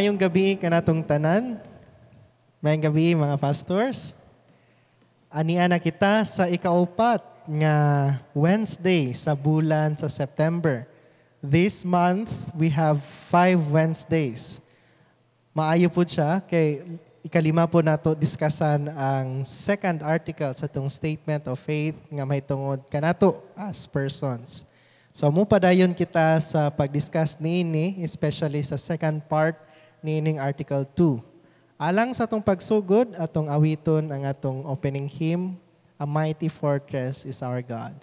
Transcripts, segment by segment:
Mayong gabi kanatong tanan. Mayong gabi mga pastors. Aniana kita sa ikaupat nga Wednesday sa bulan sa September. This month, we have five Wednesdays. Maayo po siya kay ikalima po nato diskasan ang second article sa tong statement of faith nga may tungod kanato as persons. So mupadayon kita sa pagdiscuss niini especially sa second part nining Article 2. Alang sa tong pagsugod, atong awiton ang atong opening hymn, A Mighty Fortress is Our God.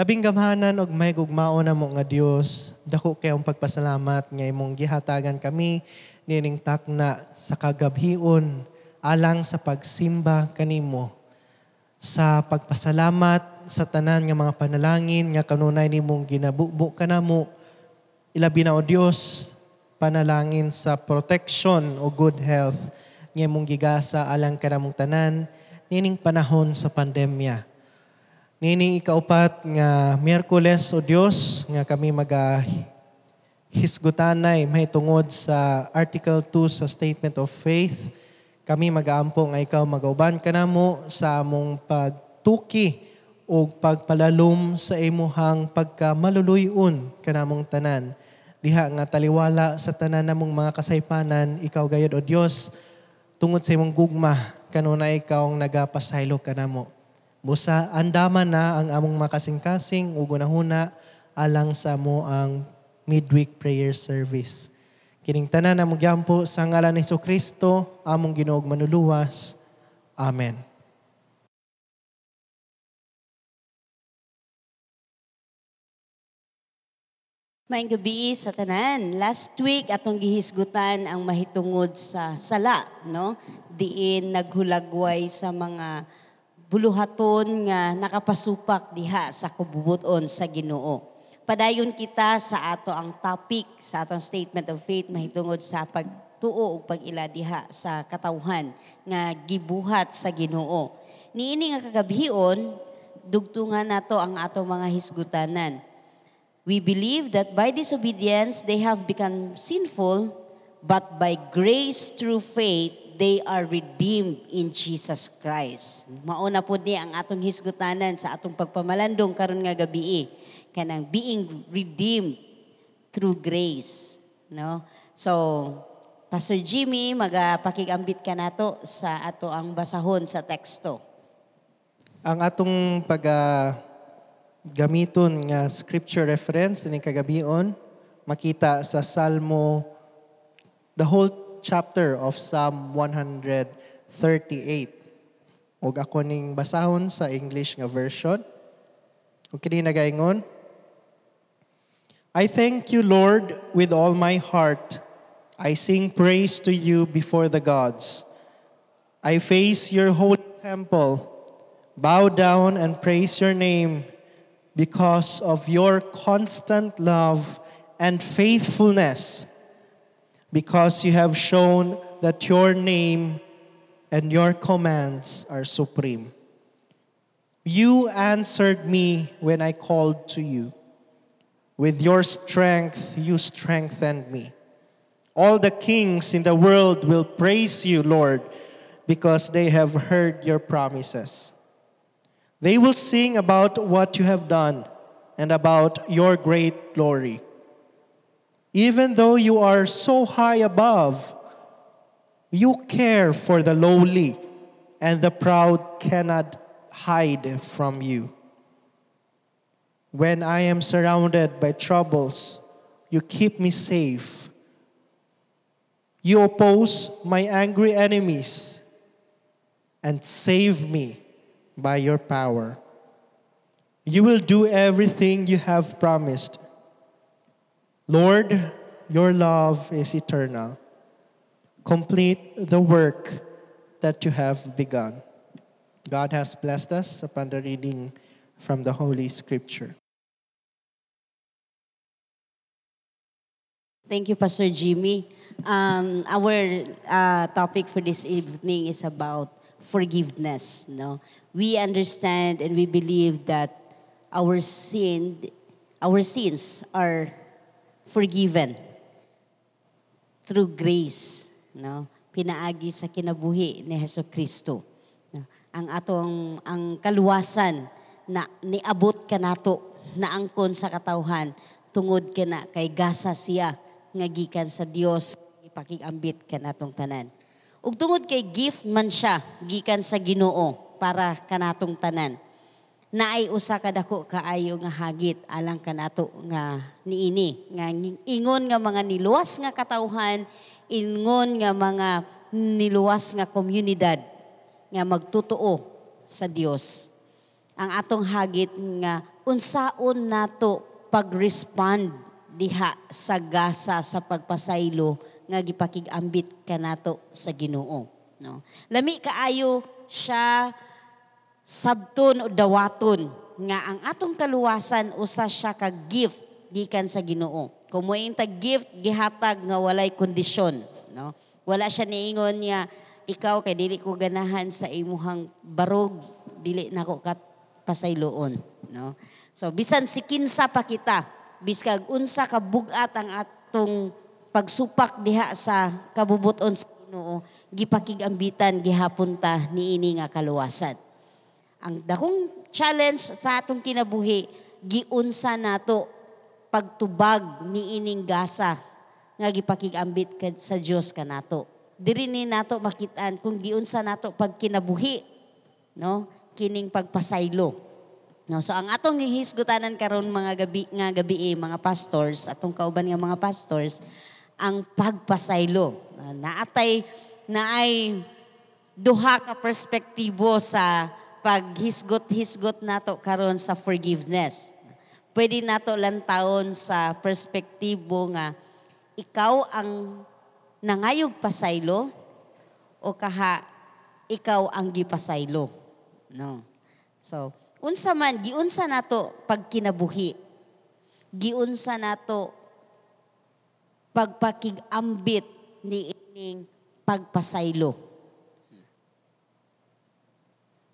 Labing gamhanan og may gugmao na mo nga Dios, dako kay ang pagpasalamat nga imong gihatagan kami nining takna sa kagabhion alang sa pagsimba kanimo sa pagpasalamat sa tanan nga mga panalangin nga kanunay nimong ginabubo kanamo ilabi na o Dios panalangin sa protection o good health nga imong gigasa alang kanamong tanan nining panahon sa pandemya Nini ikaupat nga Miyerkules o Dios nga kami maga hisgutanay tungod sa Article 2 sa Statement of Faith. Kami magaampo nga ikaw magauban kanamo sa among pagtuki o pagpalalum sa imuhang pagkamaluluyon kanamong tanan. Diha nga taliwala sa tanan namong mga kasaypanan, ikaw gayod o Dios tungod sa imong gugma kanuna ikaw ang nagapasaylo kanamo Busa andama na ang among makasing-kasing ug huna alang sa mo ang midweek prayer service. Kining tanan na magyampo sa ngalan ni Kristo, among Ginoog manuluwas. Amen. May gabi sa tanan. Last week atong gihisgutan ang mahitungod sa sala, no? Diin naghulagway sa mga buluhaton nga nakapasupak diha sa kububuton sa Ginoo. Padayon kita sa ato ang topic sa atong statement of faith mahitungod sa pagtuo ug pagila diha sa katawhan nga gibuhat sa Ginoo. Niini nga kagabhion dugtungan nato ang ato mga hisgutanan. We believe that by disobedience they have become sinful, but by grace through faith they are redeemed in Jesus Christ. Mauna po ni ang atong hisgutanan sa atong pagpamalandong karon nga gabi eh. kanang being redeemed through grace, no? So Pastor Jimmy, magapakigambit ka nato sa ato ang basahon sa teksto. Ang atong pag gamiton nga scripture reference ni kagabion makita sa Salmo the whole chapter of Psalm 138. Ug ako ning basahon sa English nga version. Ug kini nagaingon, I thank you, Lord, with all my heart. I sing praise to you before the gods. I face your holy temple, bow down and praise your name because of your constant love and faithfulness because you have shown that your name and your commands are supreme. You answered me when I called to you. With your strength, you strengthened me. All the kings in the world will praise you, Lord, because they have heard your promises. They will sing about what you have done and about your great glory. Even though you are so high above, you care for the lowly, and the proud cannot hide from you. When I am surrounded by troubles, you keep me safe. You oppose my angry enemies and save me by your power. You will do everything you have promised Lord, your love is eternal. Complete the work that you have begun. God has blessed us upon the reading from the Holy Scripture. Thank you, Pastor Jimmy. Um, our uh, topic for this evening is about forgiveness. No, we understand and we believe that our sin, our sins are forgiven through grace, no? Pinaagi sa kinabuhi ni Heso Kristo. No? Ang atong ang kaluwasan na niabot kanato na angkon sa katawhan tungod kana kay gasa siya nga gikan sa Dios ipakigambit kanatong tanan. Ug tungod kay gift man siya gikan sa Ginoo para kanatong tanan na ay usa kadako kaayo nga hagit alang kanato nga niini nga ingon nga mga niluwas nga katawhan ingon nga mga niluwas nga komunidad nga magtutuo sa Dios ang atong hagit nga unsaon nato pag-respond diha sa gasa sa pagpasaylo nga gipakigambit kanato sa Ginoo no lami kaayo siya sabton o dawaton nga ang atong kaluwasan usa siya ka gift gikan sa Ginoo. Kumuin ta gift gihatag nga walay kondisyon, no? Wala siya niingon niya ikaw kay dili ko ganahan sa imuhang barog, dili nako kat pasayloon, no? So bisan si kinsa pa kita, biskag unsa ka bugat ang atong pagsupak diha sa kabubuton sa Ginoo, gipakigambitan gihapunta niini nga kaluwasan. Ang dakong challenge sa atong kinabuhi, giunsa nato pagtubag ni ining gasa nga gipakigambit sa Dios kanato. Diri ni nato makitaan kung giunsa nato pagkinabuhi, no? Kining pagpasaylo. No, so ang atong hihisgutanan karon mga gabi nga gabi eh, mga pastors, atong kauban nga mga pastors, ang pagpasaylo. Ah, naatay naay duha ka perspektibo sa paghisgot-hisgot nato karon sa forgiveness. Pwede nato lantawon sa perspektibo nga ikaw ang nangayog pasaylo o kaha ikaw ang gipasaylo. No. So, unsa man giunsa nato pagkinabuhi. Giunsa nato pagpakigambit ni ining pagpasaylo.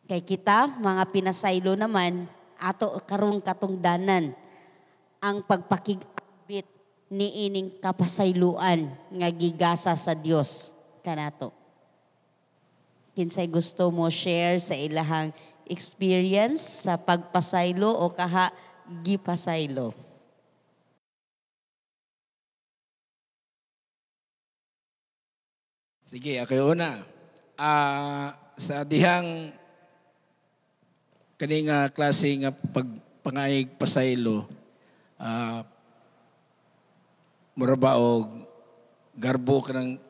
Kay kita, mga pinasaylo naman, ato karong katungdanan ang pagpakigabit ni ining kapasayluan nga gigasa sa Dios kanato. Kinsay gusto mo share sa ilahang experience sa pagpasaylo o kaha gipasaylo? Sige, ako una. Uh, sa dihang kaning uh, klase nga pag pangayag pasaylo uh, ah, mura ba og garbo kanang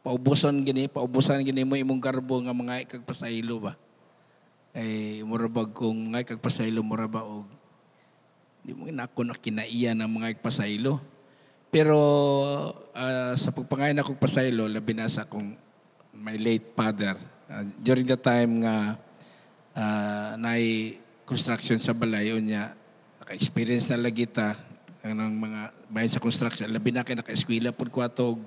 paubuson gini paubusan gini mo imong garbo nga mga kag pasaylo ba ay eh, mura ba kung mga kag pasaylo mura ba og di mo na ako nakinaiya ng mga pasaylo pero uh, sa pagpangayon ako pasaylo labi na sa akong my late father uh, during the time nga uh, uh, ah, na construction sa balay unya naka-experience na lagi ta ng mga bayan sa construction labi na kay naka-eskwela pud ko atog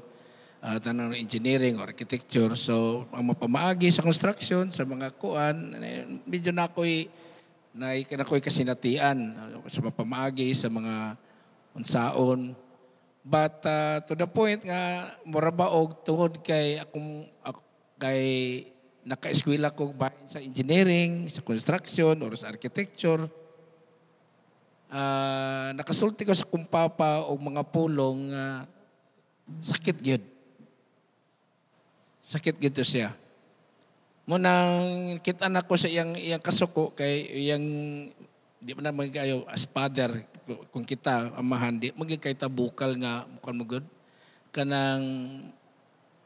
uh, tanang engineering or architecture so ang mapamaagi sa construction sa mga kuan medyo na ako'y na kanakoy kasinatian ah, sa mapamaagi sa mga unsaon but uh, to the point nga mura ba og tungod kay akong ak, kay naka-eskwela ko bahin sa engineering, sa construction, or sa architecture. Uh, nakasulti ko sa kumpapa o mga pulong, uh, sakit yun. Sakit gito siya. Munang kita na ko sa iyang, iyang kasuko kay iyang di man naman kayo as father kung kita amahan di maging kay tabukal nga mukan mo good kanang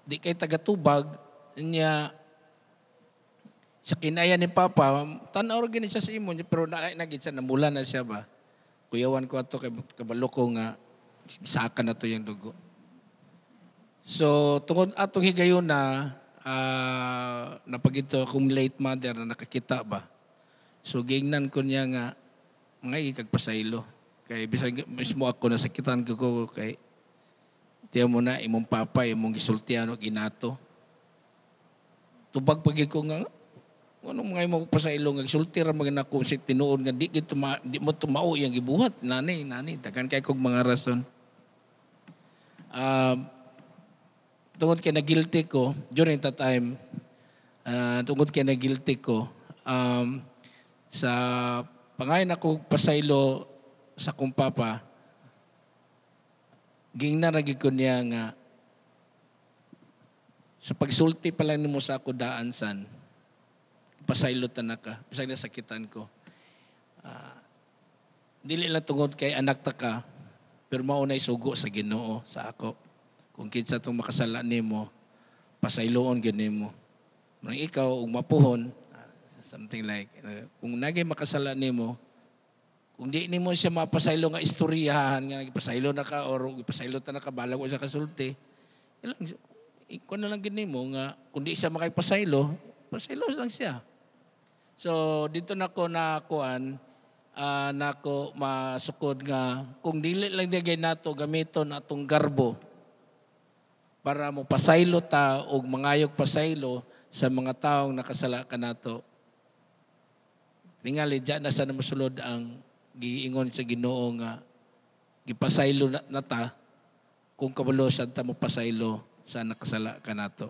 di kay tagatubag niya sa kinaya ni Papa, tanaw rin siya sa imo, pero na, nagit siya, namula na siya ba? Kuyawan ko ato, kabaloko nga, saka na to yung dugo. So, tungkol atong higayon na, uh, napagito akong late mother na nakakita ba? So, gingnan ko niya nga, mga ikagpasaylo. Kay bisag mismo ako na nasakitan ko ko kay tiya mo na imong papa imong gisultiano ginato. Tubag pagi ko nga ano mga mo pa sa ilong nagsulti ra mga nako si tinuod nga di gid tuma, di mo tumao yang gibuhat nani nani dagan kay kog mga rason uh, tungod kay na guilty ko during that time uh, tungod kay na guilty ko um, sa pangayon ako pasaylo sa kong papa gingna ra gid ko niya nga sa pagsulti pa lang nimo sa ako daan san pasaylot na naka. Bisag na sakitan ko. Uh, dili lang tungod kay anak ta ka, pero maunay sugo sa ginoo sa ako. Kung kinsa itong makasala nimo, pasayloon gani mo. Nang ikaw, ug mapuhon, ah, something like, uh, kung nagay makasala nimo, kung di nimo siya mapasaylo nga istoryahan, nga nagpasaylo na ka, or ipasaylo ta na ka, balag o siya kasulti, ilang, ikaw ano na lang gani mo nga, kung di siya makipasaylo, pasaylo lang siya. So dito na ko na kuan uh, ah, na ko masukod nga kung dili lang digay nato gamiton atong garbo para mo pasaylo ta og mangayog pasaylo sa mga taong nakasala kanato. Ningali diya na sa namasulod ang giingon sa Ginoo nga gipasaylo na, na ta kung kabalo sa ta mo pasaylo sa nakasala kanato.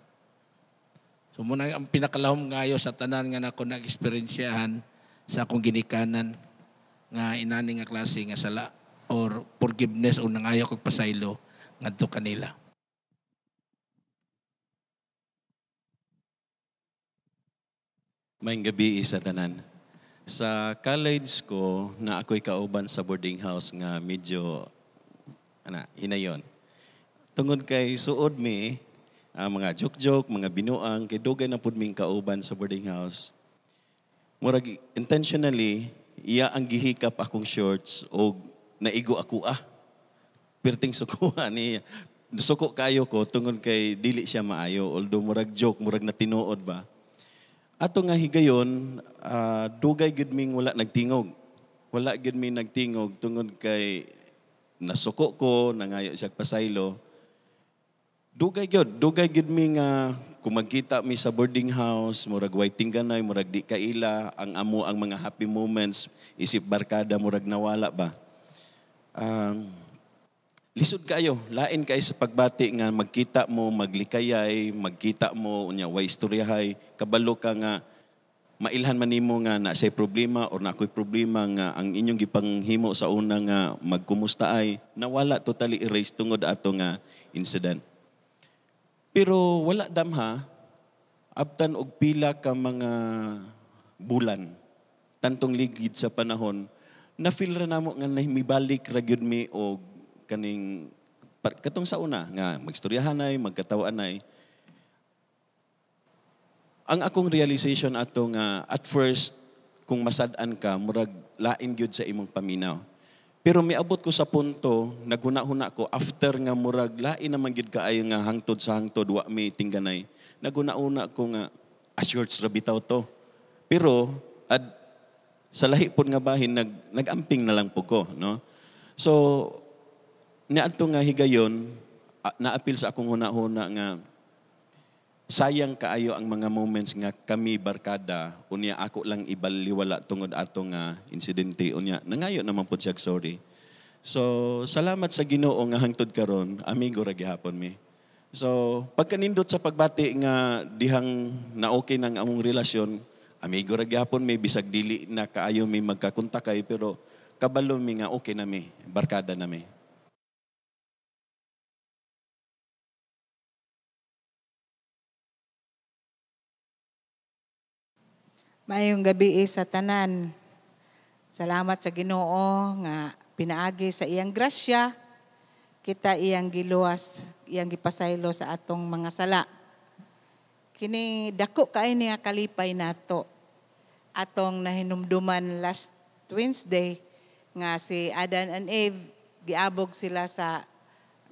So muna ang pinakalahom ngayo sa tanan nga nako nag-experyensahan sa akong ginikanan nga inani nga klase nga sala or forgiveness o nangayo kog pasaylo ngadto kanila. May gabi sa tanan. Sa college ko na ako'y kauban sa boarding house nga medyo ana hinayon. Tungod kay suod mi uh, mga joke-joke, mga binuang, kay dugay na pud ming kauban sa boarding house. Murag intentionally iya ang gihikap akong shorts o naigo ako ah. Pirting sukuha niya. Suko kayo ko tungod kay dili siya maayo although murag joke, murag na tinuod ba. Ato nga higayon, uh, dugay gud ming wala nagtingog. Wala gud ming nagtingog tungod kay nasuko ko, nangayo siya pasaylo Dugay gyud, dugay gyud mi nga kung magkita mi sa boarding house, murag waiting ganay, murag di kaila, ang amo ang mga happy moments, isip barkada, murag nawala ba. Um, lisod kayo, lain kayo sa pagbati nga magkita mo, maglikayay, magkita mo, unya, way istoryahay, kabalo ka nga, mailhan man nimo nga na say problema or na ko'y problema nga ang inyong gipanghimo sa una nga magkumusta ay nawala totally erased tungod ato nga incident. Pero wala damha, abtan og pila ka mga bulan, tantong ligid sa panahon, na feel ra namo nga nahimibalik ra gyud mi og kaning katong sa una nga magstoryahanay, magkatawanay. Ang akong realization ato nga at first kung masad-an ka murag lain gyud sa imong paminaw. Pero miabot ko sa punto, naguna-huna ko, after nga murag, lain naman gid kaayo nga hangtod sa hangtod, wa may tingganay. Naguna-una ko nga, assured ah, ra bitaw to. Pero, ad, sa lahi po nga bahin, nag, nag-amping na lang po ko. No? So, niadto nga higayon, naapil sa akong huna-huna nga, sayang kaayo ang mga moments nga kami barkada unya ako lang ibaliwala tungod atong nga insidente unya nangayo naman po siya sorry so salamat sa Ginoo nga hangtod karon amigo ra gihapon mi so pagkanindot sa pagbati nga dihang na okay nang among relasyon amigo ra gihapon mi bisag dili na kaayo mi magkakontak kay pero kabalo mi nga okay na mi barkada na mi Mayong gabi eh, sa tanan. Salamat sa Ginoo nga pinaagi sa iyang grasya kita iyang giluwas, iyang gipasaylo sa atong mga sala. Kini dako kay niya kalipay nato. Atong nahinumduman last Wednesday nga si Adan and Eve giabog sila sa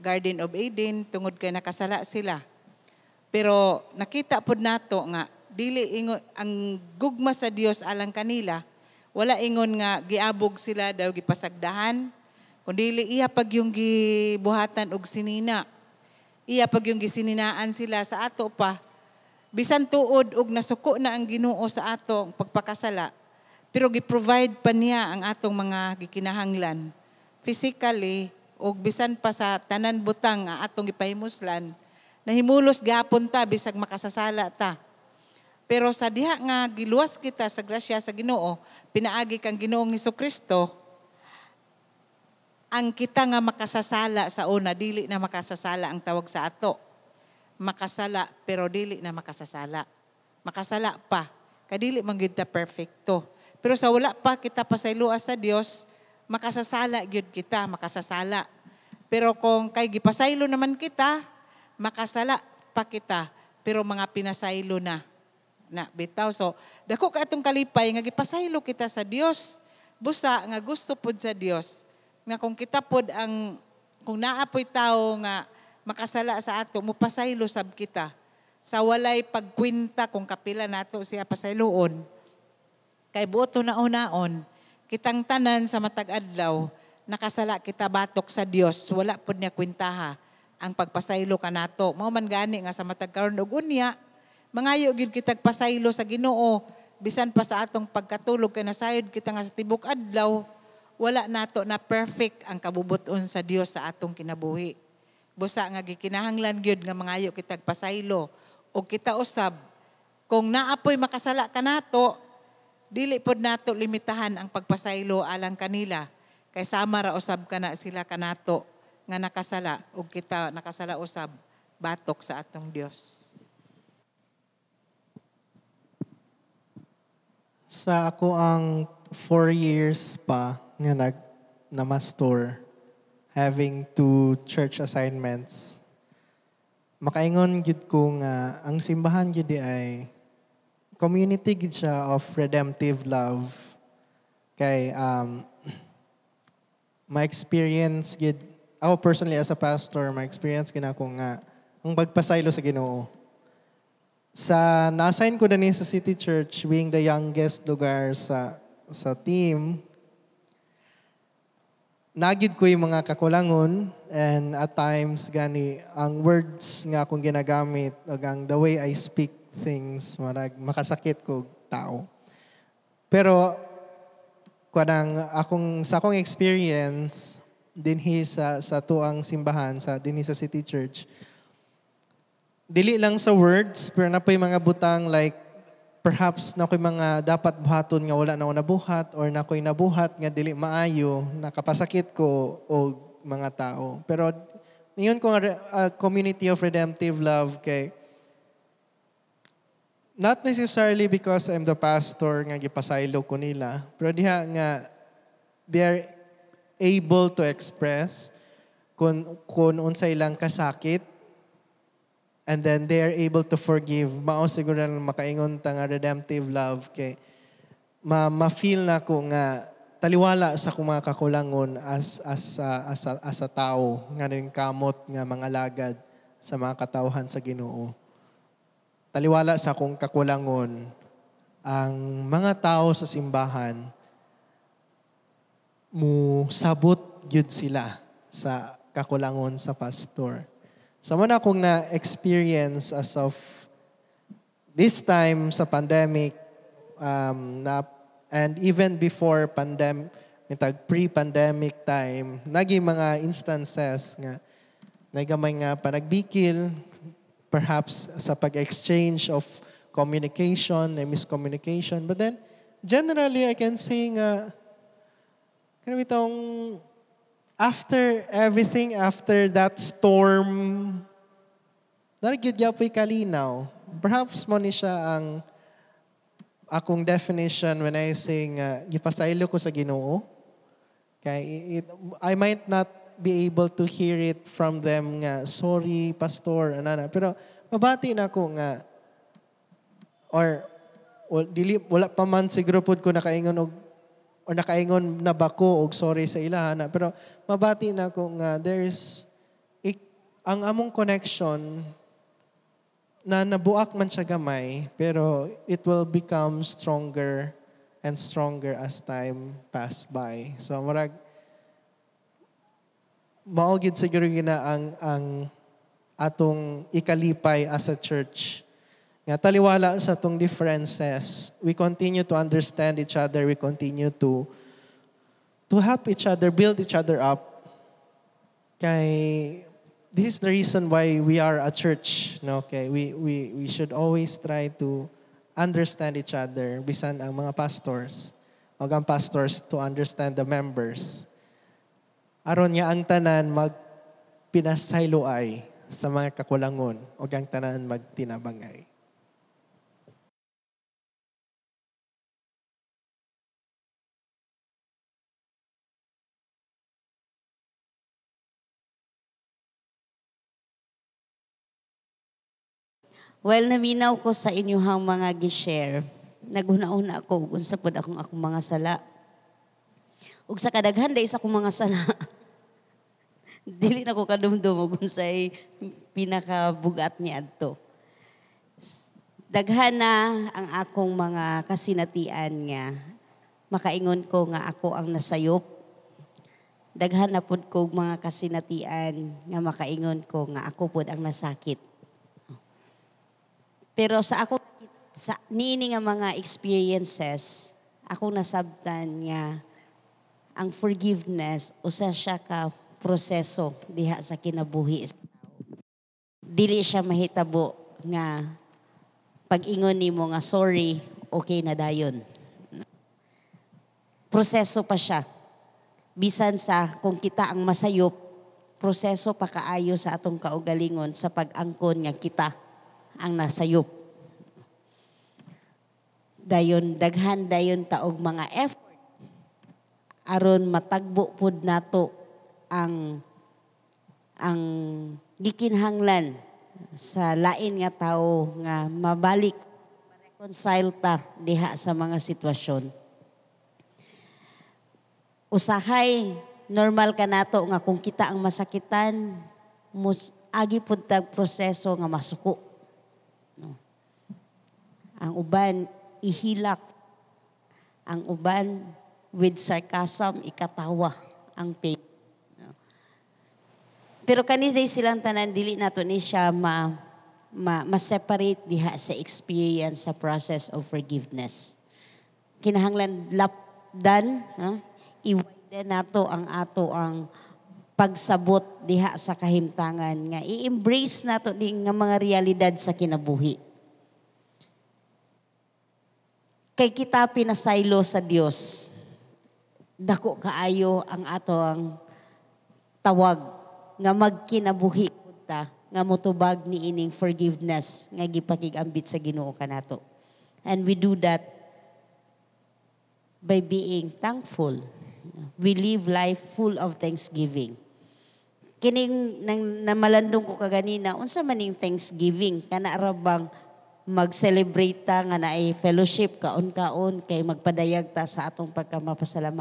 Garden of Eden tungod kay nakasala sila. Pero nakita pud nato nga dili ingon ang gugma sa Dios alang kanila wala ingon nga giabog sila daw gipasagdahan kundi iya pag yung gibuhatan og sinina iya pag yung gisininaan sila sa ato pa bisan tuod og nasuko na ang Ginoo sa atong pagpakasala pero gi-provide pa niya ang atong mga gikinahanglan physically og bisan pa sa tanan butang nga atong gipahimuslan nahimulos gapon ta bisag makasasala ta pero sa diha nga giluwas kita sa grasya sa Ginoo, pinaagi kang Ginoong Hesus Kristo, ang kita nga makasasala sa una dili na makasasala ang tawag sa ato. Makasala pero dili na makasasala. Makasala pa kadili man gyud perfecto. Pero sa wala pa kita pasaylo sa Dios, makasasala gyud kita, makasasala. Pero kung kay gipasaylo naman kita, makasala pa kita, pero mga pinasaylo na na bitaw. So, dako ka atong kalipay nga gipasaylo kita sa Dios. Busa nga gusto pod sa Dios. Nga kung kita pod ang kung naapoy tao nga makasala sa ato, mupasaylo sab kita. Sa walay pagkwinta kung kapila nato siya pasayloon. Kay buto na unaon, kitang tanan sa matag adlaw, nakasala kita batok sa Dios, wala pod niya kwintaha ang pagpasaylo kanato. Mao man gani nga sa matag karon og unya, Mangayo gid kitag pasaylo sa Ginoo bisan pa sa atong pagkatulog kay nasayod kita nga sa tibok adlaw wala nato na perfect ang kabubuton sa Dios sa atong kinabuhi. Busa nga gikinahanglan gyud nga mangayo kitag pasaylo o kita usab kung naapoy makasala ka nato dili pod nato limitahan ang pagpasaylo alang kanila kay sama ra usab kana sila kanato nga nakasala ug kita nakasala usab batok sa atong Dios. Sa ako ang four years pa nga nag na master having two church assignments. Makaingon gid ko nga ang simbahan gid ay community gid siya of redemptive love. Kay um my experience gid ako personally as a pastor, my experience gina ko nga ang pagpasaylo sa Ginoo sa na-assign ko din sa City Church being the youngest lugar sa sa team nagid ko yung mga kakulangon and at times gani ang words nga akong ginagamit o ang the way I speak things marag makasakit ko tao pero kanang akong sa akong experience dinhi sa sa tuang simbahan sa dinhi sa City Church dili lang sa words, pero na yung mga butang like, perhaps na ko'y mga dapat buhaton nga wala na ko nabuhat or na ko'y nabuhat nga dili maayo, nakapasakit ko o mga tao. Pero niyon kong uh, community of redemptive love kay not necessarily because I'm the pastor nga gipasaylo ko nila, pero diha nga they're able to express kung, kung unsay lang kasakit And then they are able to forgive. Mao siguro na makaingon ta nga redemptive love kay ma ma-feel na ko nga taliwala sa kumakakulangon kakulangon as as uh, as, a, as a tao nga rin kamot nga mga lagad sa mga katawhan sa Ginoo. Taliwala sa kung kakulangon ang mga tao sa simbahan mo sabot gyud sila sa kakulangon sa pastor. So, muna akong na-experience as of this time sa pandemic um, na, and even before pandemic, nitag pre-pandemic time, nagi mga instances nga nagamay nga panagbikil, perhaps sa pag-exchange of communication and miscommunication. But then, generally, I can say nga, kanami itong after everything, after that storm, narigid yapoy kalinaw. Perhaps mo ni siya ang akong definition when I sing, uh, gipasailo ko sa ginoo. Okay, it, I might not be able to hear it from them nga, sorry, pastor, anana. Pero mabati na ako nga, or, dili, wala pa man si po ko nakaingon og o nakaingon na bako og sorry sa ilaha na pero mabati na ko nga uh, there's ik, ang among connection na nabuak man siya gamay pero it will become stronger and stronger as time pass by so murag mao siguro gina ang ang atong ikalipay as a church nga taliwala sa tong differences. We continue to understand each other. We continue to to help each other, build each other up. Kay this is the reason why we are a church. No? Okay, we, we, we should always try to understand each other. Bisan ang mga pastors. Huwag ang pastors to understand the members. Aron niya ang tanan magpinasayloay sa mga kakulangon. Huwag ang tanan magtinabangay. Well, naminaw ko sa inyuhang mga gishare. Naguna-una ako, unsa pod akong akong mga sala. Ug sa kadaghan, dahil sa akong mga sala. Dili na ko kadumdum kung sa'y pinakabugat ni Adto. Daghan na ang akong mga kasinatian nga. Makaingon ko nga ako ang nasayop. Daghan na pod ko mga kasinatian nga makaingon ko nga ako pod ang nasakit pero sa ako sa nini nga mga experiences, ako nasabtan nga ang forgiveness o sa siya ka proseso diha sa kinabuhi. Dili siya mahitabo nga pag-ingon nimo nga sorry, okay na dayon. Proseso pa siya. Bisan sa kung kita ang masayop, proseso pa kaayo sa atong kaugalingon sa pag-angkon nga kita ang nasayop. Dayon daghan dayon taog mga effort aron matagbo pud nato ang ang gikinhanglan sa lain nga tao nga mabalik reconcile ta diha sa mga sitwasyon. Usahay normal ka nato nga kung kita ang masakitan, mus, agi pud tag proseso nga masuko ang uban, ihilak. Ang uban, with sarcasm, ikatawa ang pain. Pero kaniday silang tanan, dili nato ni siya ma, ma, ma-separate diha sa experience, sa process of forgiveness. Kinahanglan lapdan, ha? iwide nato ang ato ang pagsabot diha sa kahimtangan nga i-embrace nato din nga mga realidad sa kinabuhi. kay kita pinasaylo sa Dios. Dako kaayo ang ato ang tawag nga magkinabuhi ta nga motubag ni ining forgiveness nga gipakigambit sa Ginoo kanato. And we do that by being thankful. We live life full of thanksgiving. Kining nang namalandong ko kaganina, unsa man ning thanksgiving kana ra bang mag-celebrate nga na ay fellowship kaon-kaon kay magpadayag ta sa atong pagkamapasalamat.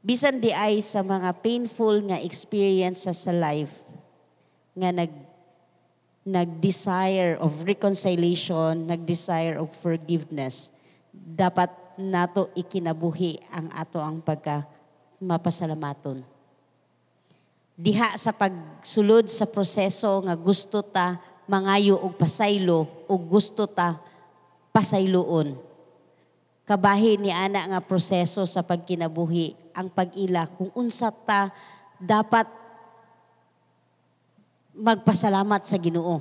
Bisan di ay sa mga painful nga experiences sa life nga nag nag-desire of reconciliation, nag-desire of forgiveness, dapat nato ikinabuhi ang ato ang pagka mapasalamaton. Diha sa pagsulod sa proseso nga gusto ta mangayo og pasaylo o gusto ta pasayloon. Kabahi ni ana nga proseso sa pagkinabuhi ang pag-ila kung unsa ta dapat magpasalamat sa Ginoo.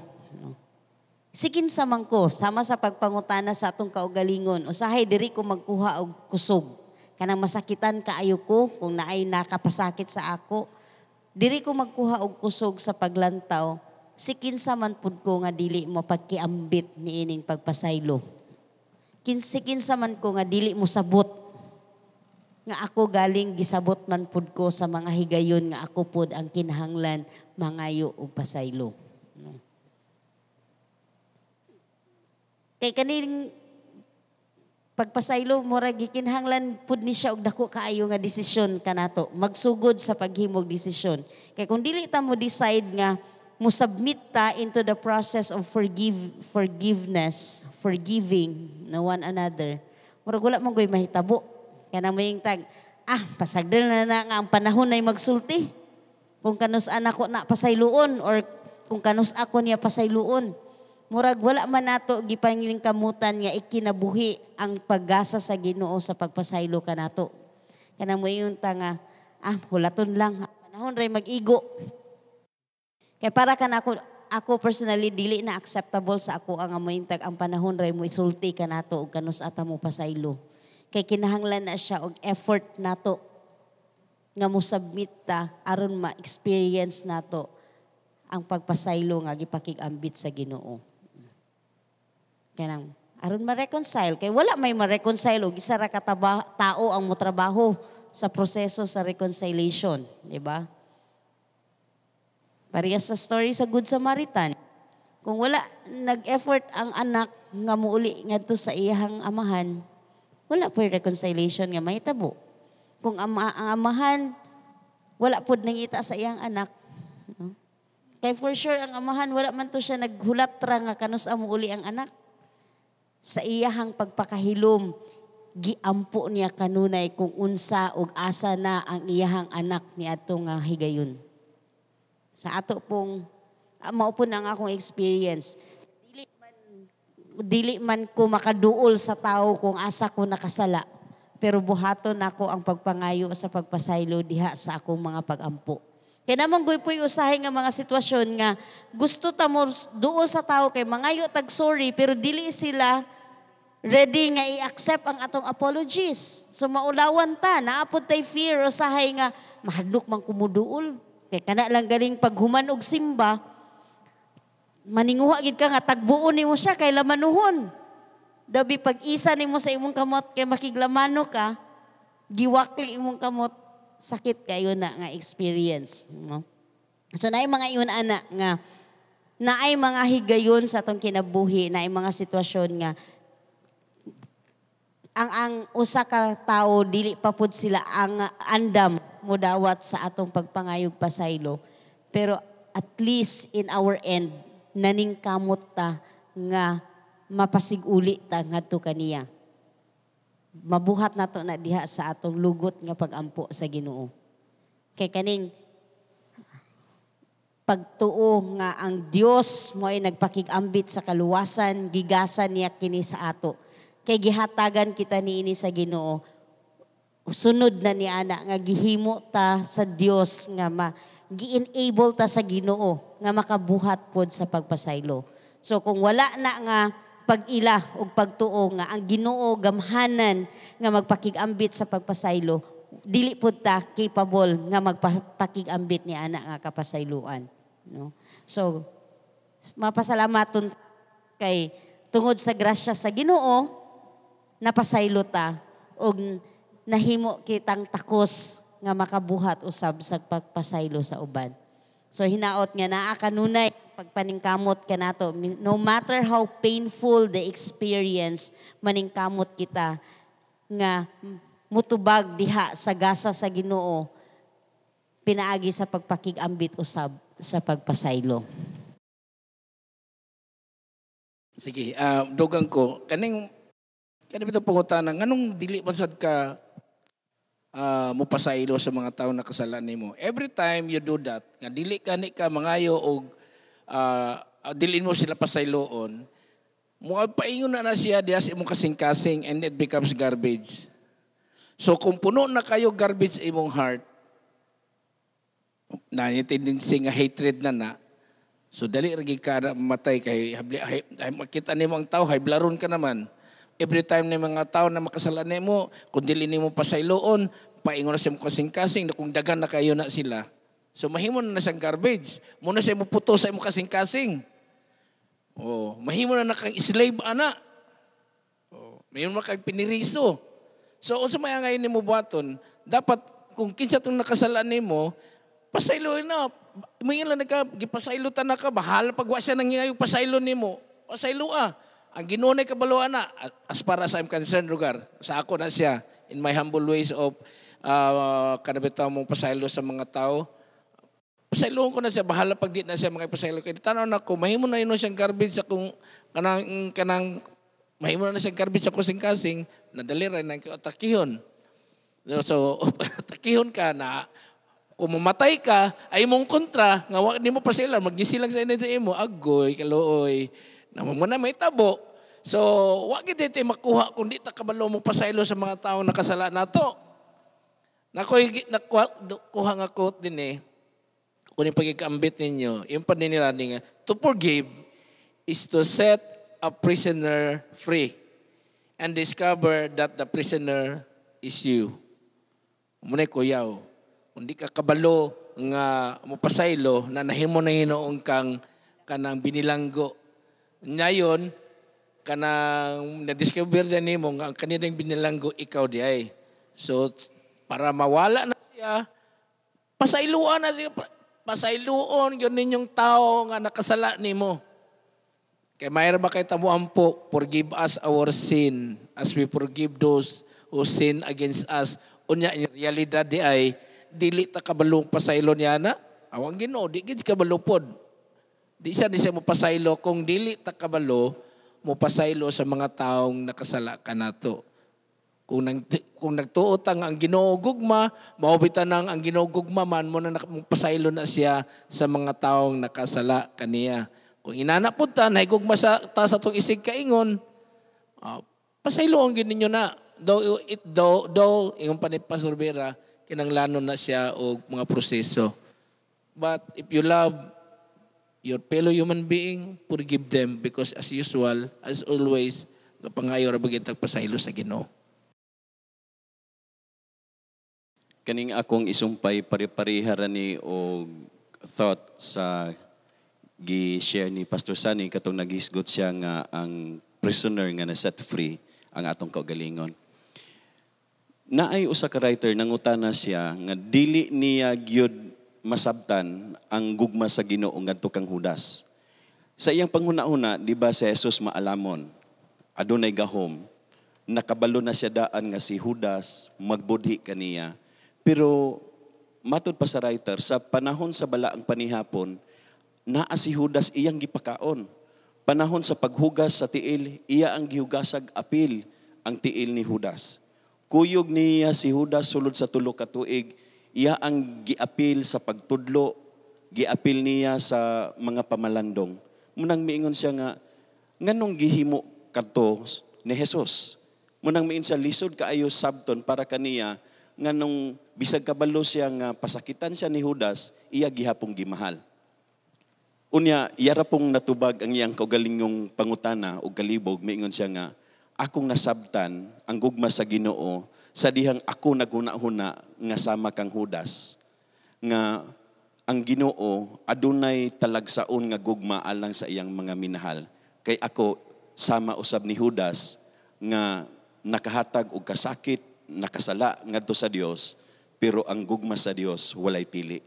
Sikin sa mangko, sama sa pagpangutana sa atong kaugalingon, usahay diri ko magkuha og kusog. Kanang masakitan kaayo ko kung naay nakapasakit sa ako, diri ko magkuha og kusog sa paglantaw si kinsa man pud ko nga dili mo pagkiambit ni ining pagpasaylo. Kinsi kinsa man ko nga dili mo sabot nga ako galing gisabot man pud ko sa mga higayon nga ako pud ang kinahanglan mangayo og pasaylo. Kay kaning pagpasaylo mura gikinhanglan pud ni siya og dako kaayo nga desisyon kanato. Magsugod sa paghimog desisyon. Kay kung dili ta mo decide nga mo submit ta into the process of forgive, forgiveness, forgiving na one another. Murag wala mong goy mahitabo. Kaya na mo tag, ah, pasagdal na na nga ang panahon ay magsulti. Kung kanus anak ko na pasayluon or kung kanus ako niya pasayloon Murag wala man nato gipangiling kamutan nga ikinabuhi ang paggasa sa Ginoo sa pagpasaylo kanato. Kana mo yung tanga, ah, hulaton lang. Panahon ray magigo kaya eh, para kan ako, ako personally, dili na acceptable sa ako ang amoyintag ang panahon ray mo isulti ka nato o kanus ata mo pasaylo. Kay kinahanglan na siya og effort nato nga mo submit ta aron ma-experience nato ang pagpasaylo nga gipakigambit sa Ginoo. Kanang aron ma-reconcile kay wala may ma-reconcile og isa ra ka tao ang mo trabaho sa proseso sa reconciliation, di ba? Parehas sa story sa Good Samaritan. Kung wala nag-effort ang anak nga muuli nga to sa iyang amahan, wala po reconciliation nga mahitabo. Kung ama, ang amahan, wala po nangita sa iyang anak. Kay for sure, ang amahan, wala man to siya naghulatra nga kanus amuuli ang anak. Sa iyahang pagpakahilom, giampo niya kanunay kung unsa ug asa na ang iyahang anak ni atong higayon. Sa ato pong, ah, mao po nang akong experience. Dili man, dili man ko makaduol sa tao kung asa ko nakasala. Pero buhaton ako ang pagpangayo sa pagpasaylo diha sa akong mga pagampo. Kaya namang guypoy usahay nga mga sitwasyon nga gusto ta mo duol sa tao kay mangayo tag sorry pero dili sila ready nga i-accept ang atong apologies. So maulawan ta, naapod tay fear usahay nga mahadlok man kumuduol. Kay kana lang galing paghuman og simba, maninguha gid ka nga tagbuon nimo siya kay lamanuhon. Dabi pag-isa nimo sa imong kamot kay makiglamano ka, giwakli imong kamot, sakit kayo na nga experience, no? So naay mga iyon anak nga naay mga higayon sa atong kinabuhi, naay mga sitwasyon nga ang ang usa ka tawo dili pa pud sila ang andam mudawat sa atong pagpangayog pasaylo pero at least in our end naningkamot ta nga mapasiguli ta ngadto kaniya mabuhat nato na diha sa atong lugot nga pagampo sa Ginoo kay kaning pagtuo nga ang Dios mo ay nagpakigambit sa kaluwasan gigasan niya kini sa ato Kay gihatagan kita ni ini sa Ginoo. Sunod na ni ana nga gihimo ta sa Dios nga ma gi-enable ta sa Ginoo nga makabuhat pod sa pagpasaylo. So kung wala na nga pag-ila o pagtuo nga ang Ginoo gamhanan nga magpakigambit sa pagpasaylo, dili pod ta capable nga magpakigambit ni ana nga kapasayloan, no? So mapasalamaton kay tungod sa grasya sa Ginoo napasaylo ta ah, og nahimo kitang takos nga makabuhat usab sa pagpasaylo sa uban. So hinaot nga naa kanunay pagpaningkamot nato no matter how painful the experience maningkamot kita nga mutubag diha sa gasa sa Ginoo pinaagi sa pagpakigambit usab sa pagpasaylo. Sige, uh, dugang ko, kaning kani bitaw pangutana, nganong dili man sad ka uh, ah, mupasaylo sa mga tao na kasalan nimo. Every time you do that, nga dili ka ni ka mangayo og uh, ah, dilin mo sila pasayloon, paingon na na siya diya sa imong kasing-kasing and it becomes garbage. So kung puno na kayo garbage imong heart, na yung tendency nga hatred na na, so dali ragi ka matay kay makita nimo ang tao, hay blaron ka naman. Every time na mga tao na makasalanay mo, kung dili nimo pa sa iloon, paingon na sa kasing-kasing, na kung dagan na kayo na sila. So mahimo na na siyang garbage. Muna siya mo puto sa imong kasing-kasing. Oh, mahimo na nakang slave ana. Oh, mahimo na kang piniriso. So unsa may angayon nimo buhaton, dapat kung kinsa tong nakasalan nimo, pasaylo na. May ilan nagka gipasaylo ta na ka bahal pag wa siya nangyayog pasaylo nimo. Pasaylo ah. Ang ginuon ay kabaluan na, as far as I'm concerned, lugar, sa ako na siya, in my humble ways of uh, kanabitaw mong pasaylo sa mga tao, pasaylo ko na siya, bahala pag di na siya mga pasaylo. Kaya tanaw na ko, mahimo na yun siyang garbage sa kung kanang, kanang mahimo na siyang garbage sa kusing-kasing, nadalira na ko atakihon. So, atakihon ka na, kung mamatay ka, ay mong kontra, nga ni mo pa sila, magnisilang sa inyo sa imo, agoy, kalooy. Namo mo na may tabo. So, wag gid iti makuha kundi di ta kabalo mo pasaylo sa mga tawo nakasala nato. Nakoy nakuha kuha nga quote din eh. Kun pagikambit ninyo, yung pa din nga, to forgive is to set a prisoner free and discover that the prisoner is you. Munay kuyaw. Kung di ka kabalo nga mupasaylo na nahimo na hinoong kang kanang binilanggo ngayon, kanang na-discover din mo nga ang kanilang binilanggo ikaw di ay. So para mawala na siya, pasailuan na siya. Pasailuon yun ninyong tao nga nakasala nimo. Kay mayra ba kay tamo po, forgive us our sin as we forgive those who sin against us. Unya in reality di ay dili ta kabalong niya na, Awang Ginoo, di gid kabalupod Di siya ni siya mopasaylo kung dili ta kabalo mopasaylo sa mga taong nakasala kanato. Kung nang kung nagtuot ang ang ginogugma, maobita nang ang ginogugma man mo na mopasaylo na siya sa mga taong nakasala kaniya. Kung inana pud ta, nahigugma sa ta sa tong isig kaingon, uh, pasaylo ang gininyo na. Though, it, though, though yung panipas Rivera, kinanglanon na siya og mga proseso. But if you love your fellow human being, forgive them because as usual, as always, kapangayo ra bagay tagpasaylo sa Ginoo. Kaning akong isumpay pare-pareha ra ni og thought sa gi-share ni Pastor Sunny katong nagisgot siya nga ang prisoner nga na set free ang atong kaugalingon. Naay usa ka writer nangutana siya nga dili niya gyud masabtan ang gugma sa Ginoo ngadto kang hudas. Sa iyang panghuna-una, di ba si Jesus maalamon, adunay gahom, nakabalo na siya daan nga si Judas, magbudhi kaniya. Pero matod pa sa writer, sa panahon sa balaang panihapon, naa si Judas iyang gipakaon. Panahon sa paghugas sa tiil, iya ang gihugasag apil ang tiil ni Judas. Kuyog niya si Judas sulod sa tulok ka tuig Iya ang giapil sa pagtudlo, giapil niya sa mga pamalandong. Munang miingon siya nga, nganong gihimo kadto ni Jesus? Munang miin siya, lisod kaayo sabton para kaniya, nganong bisag kabalo siya nga pasakitan siya ni Judas, iya gihapong gimahal. Unya, yara pong natubag ang iyang kaugalingong pangutana o kalibog, miingon siya nga, akong nasabtan ang gugma sa ginoo sa dihang ako naguna huna nga sama kang Judas nga ang Ginoo adunay talagsaon nga gugma alang sa iyang mga minahal kay ako sama usab ni Judas nga nakahatag og kasakit nakasala ngadto sa Dios pero ang gugma sa Dios walay pili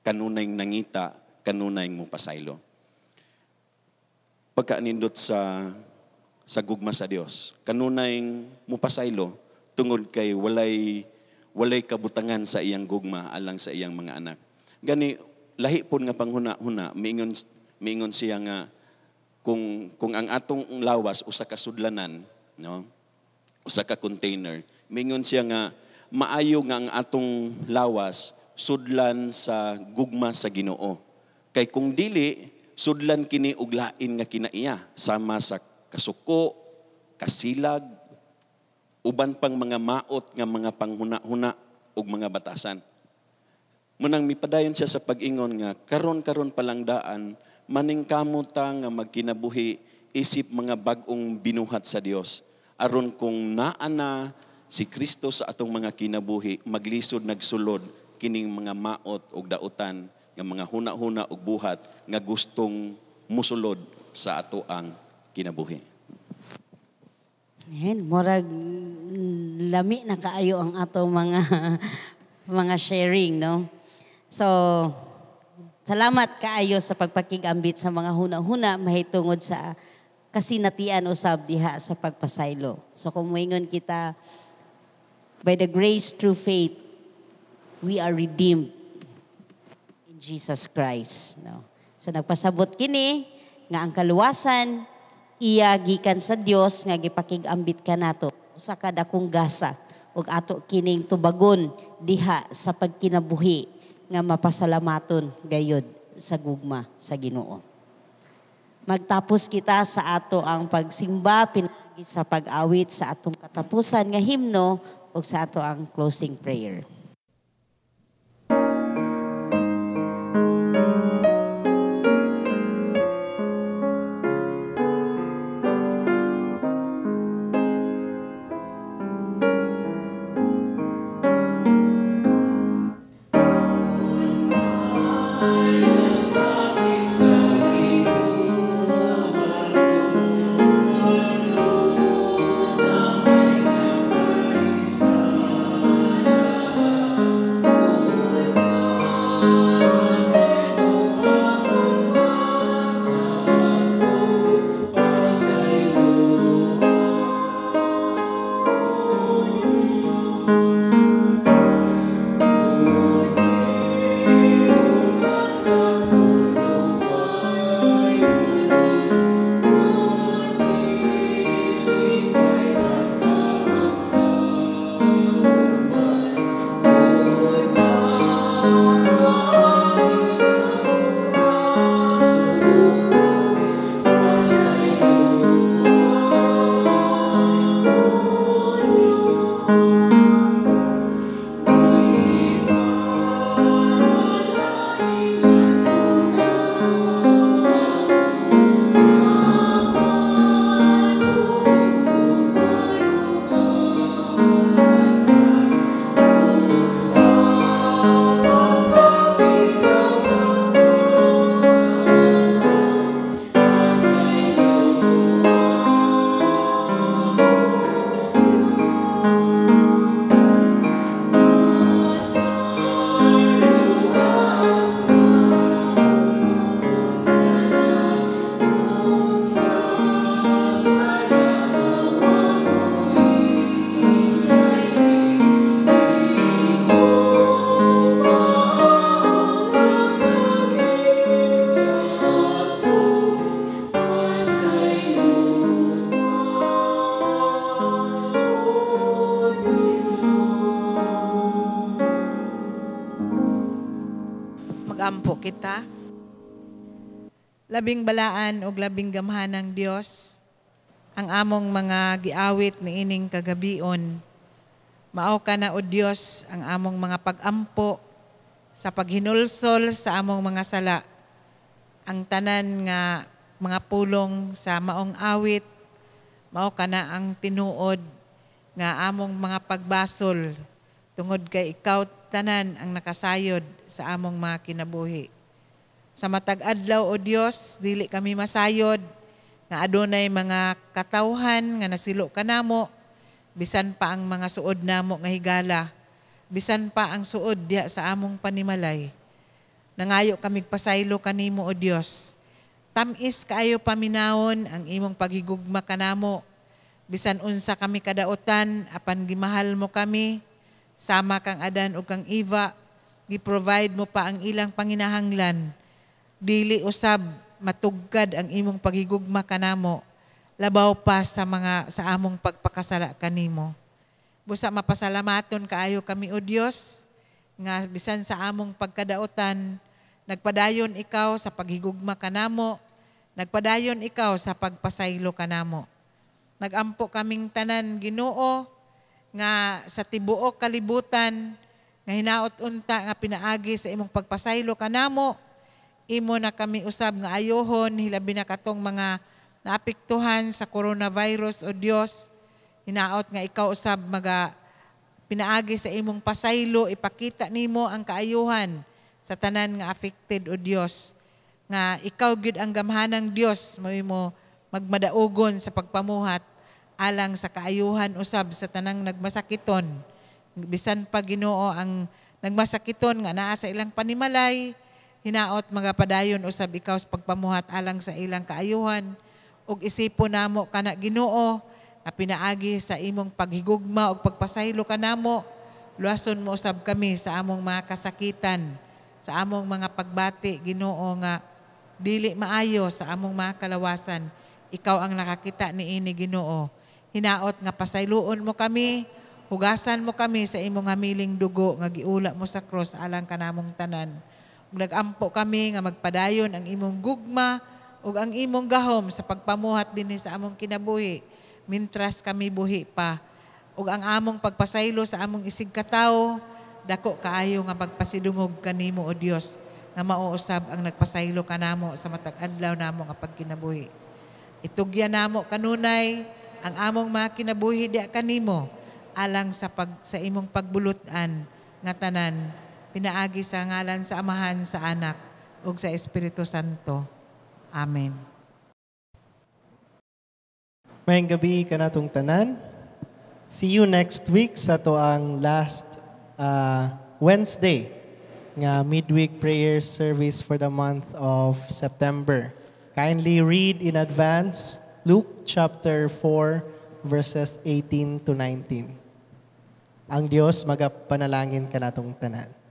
kanunay nangita kanunay mo pasaylo pagka sa sa gugma sa Dios kanunay mo pasaylo tungod kay walay walay kabutangan sa iyang gugma alang sa iyang mga anak. Gani lahi pon nga panghuna-huna miingon miingon siya nga kung kung ang atong lawas usa ka sudlanan, no? Usa ka container, miingon siya nga maayo nga ang atong lawas sudlan sa gugma sa Ginoo. Kay kung dili sudlan kini og lain nga kinaiya sama sa kasuko, kasilag, uban pang mga maot nga mga panghuna-huna ug mga batasan. Munang mipadayon siya sa pag-ingon nga karon-karon palang daan maning kamo ta nga magkinabuhi isip mga bag-ong binuhat sa Dios aron kung naa na si Kristo sa atong mga kinabuhi maglisod nagsulod kining mga maot ug dautan nga mga huna-huna ug buhat nga gustong musulod sa ato ang kinabuhi. Ayan, murag lami na kaayo ang ato mga mga sharing, no? So, salamat kaayo sa pagpakigambit sa mga huna-huna mahitungod sa kasinatian usab diha sa pagpasaylo. So, kumuingon kita, by the grace through faith, we are redeemed in Jesus Christ. No? So, nagpasabot kini nga ang kaluwasan, iyagikan gikan sa Dios nga gipakigambit ka nato usa ka dakong gasa ug ato kining tubagon diha sa pagkinabuhi nga mapasalamaton gayud sa gugma sa Ginoo. Magtapos kita sa ato ang pagsimba pinagi sa pag-awit sa atong katapusan nga himno ug sa ato ang closing prayer. kita. Labing balaan o labing gamhanang Diyos ang among mga giawit ni ining kagabion. Mao ka na o Dios ang among mga pagampo sa paghinulsol sa among mga sala. Ang tanan nga mga pulong sa maong awit, mao ka na ang tinuod nga among mga pagbasol tungod kay ikaw tanan ang nakasayod sa among mga kinabuhi. Sa matag adlaw o Dios, dili kami masayod nga adunay mga katawhan nga nasilo kanamo bisan pa ang mga suod namo nga higala bisan pa ang suod diha sa among panimalay nangayo kami pasaylo kanimo o Dios tamis kaayo paminawon ang imong paghigugma kanamo bisan unsa kami kadaotan apan gimahal mo kami sama kang Adan o kang Eva gi-provide mo pa ang ilang panginahanglan dili usab matuggad ang imong paghigugma kanamo labaw pa sa mga sa among pagpakasala kanimo busa mapasalamaton kaayo kami o Dios nga bisan sa among pagkadaotan nagpadayon ikaw sa paghigugma kanamo nagpadayon ikaw sa pagpasaylo kanamo nagampo kaming tanan Ginoo nga sa tibuok kalibutan nga hinaot unta nga pinaagi sa imong pagpasaylo kanamo imo na kami usab nga ayohon hilabi na katong mga naapektuhan sa coronavirus o Dios hinaot nga ikaw usab maga pinaagi sa imong pasaylo ipakita nimo ang kaayuhan sa tanan nga affected o Dios nga ikaw gyud ang gamhanang Dios mo imo magmadaugon sa pagpamuhat alang sa kaayuhan usab sa tanang nagmasakiton bisan pa Ginoo ang nagmasakiton nga naa sa ilang panimalay Hinaot mga padayon usab ikaw sa pagpamuhat alang sa ilang kaayuhan ug isipon namo kana Ginoo nga pinaagi sa imong paghigugma ug pagpasaylo kanamo luwason mo usab kami sa among mga kasakitan sa among mga pagbati Ginoo nga dili maayo sa among mga kalawasan ikaw ang nakakita ni ini Ginoo hinaot nga pasayloon mo kami hugasan mo kami sa imong hamiling dugo nga giula mo sa cross alang kanamong tanan nagampo kami nga magpadayon ang imong gugma ug ang imong gahom sa pagpamuhat dinhi sa among kinabuhi mintras kami buhi pa ug ang among pagpasaylo sa among isig katawo dako kaayo nga pagpasidungog kanimo o Dios nga mauusab ang nagpasaylo kanamo sa matag adlaw namo nga pagkinabuhi Itugyan namo kanunay ang among mga kinabuhi diya kanimo alang sa pag sa imong pagbulutan nga tanan pinaagi sa ngalan sa Amahan, sa Anak, ug sa Espiritu Santo. Amen. Mayang gabi kanatong tanan. See you next week sa to ang last uh, Wednesday nga midweek prayer service for the month of September. Kindly read in advance Luke chapter 4 verses 18 to 19. Ang Dios magapanalangin kanatong tanan.